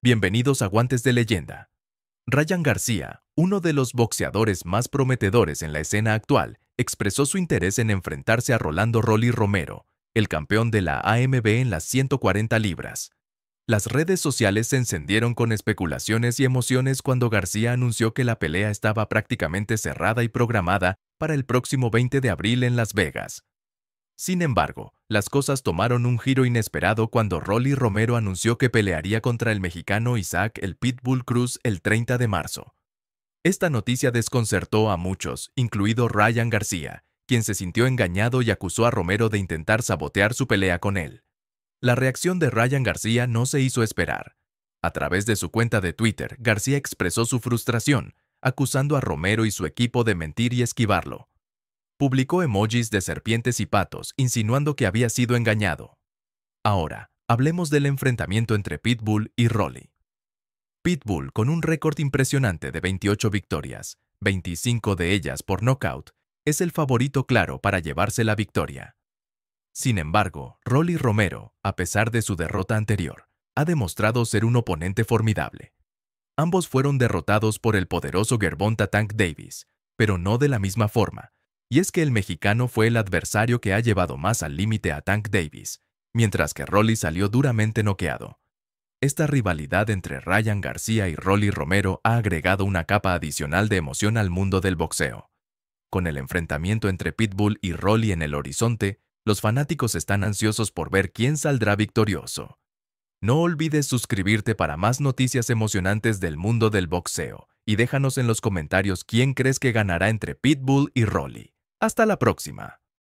Bienvenidos a Guantes de Leyenda. Ryan García, uno de los boxeadores más prometedores en la escena actual, expresó su interés en enfrentarse a Rolando Rolly Romero, el campeón de la AMB en las 140 libras. Las redes sociales se encendieron con especulaciones y emociones cuando García anunció que la pelea estaba prácticamente cerrada y programada para el próximo 20 de abril en Las Vegas. Sin embargo, las cosas tomaron un giro inesperado cuando Rolly Romero anunció que pelearía contra el mexicano Isaac el Pitbull Cruz el 30 de marzo. Esta noticia desconcertó a muchos, incluido Ryan García, quien se sintió engañado y acusó a Romero de intentar sabotear su pelea con él. La reacción de Ryan García no se hizo esperar. A través de su cuenta de Twitter, García expresó su frustración, acusando a Romero y su equipo de mentir y esquivarlo. Publicó emojis de serpientes y patos, insinuando que había sido engañado. Ahora, hablemos del enfrentamiento entre Pitbull y Rolly. Pitbull, con un récord impresionante de 28 victorias, 25 de ellas por nocaut, es el favorito claro para llevarse la victoria. Sin embargo, Rolly Romero, a pesar de su derrota anterior, ha demostrado ser un oponente formidable. Ambos fueron derrotados por el poderoso Gerbonta Tank Davis, pero no de la misma forma, y es que el mexicano fue el adversario que ha llevado más al límite a Tank Davis, mientras que Rolly salió duramente noqueado. Esta rivalidad entre Ryan García y Rolly Romero ha agregado una capa adicional de emoción al mundo del boxeo. Con el enfrentamiento entre Pitbull y Rolly en el horizonte, los fanáticos están ansiosos por ver quién saldrá victorioso. No olvides suscribirte para más noticias emocionantes del mundo del boxeo y déjanos en los comentarios quién crees que ganará entre Pitbull y Rolly. Hasta la próxima.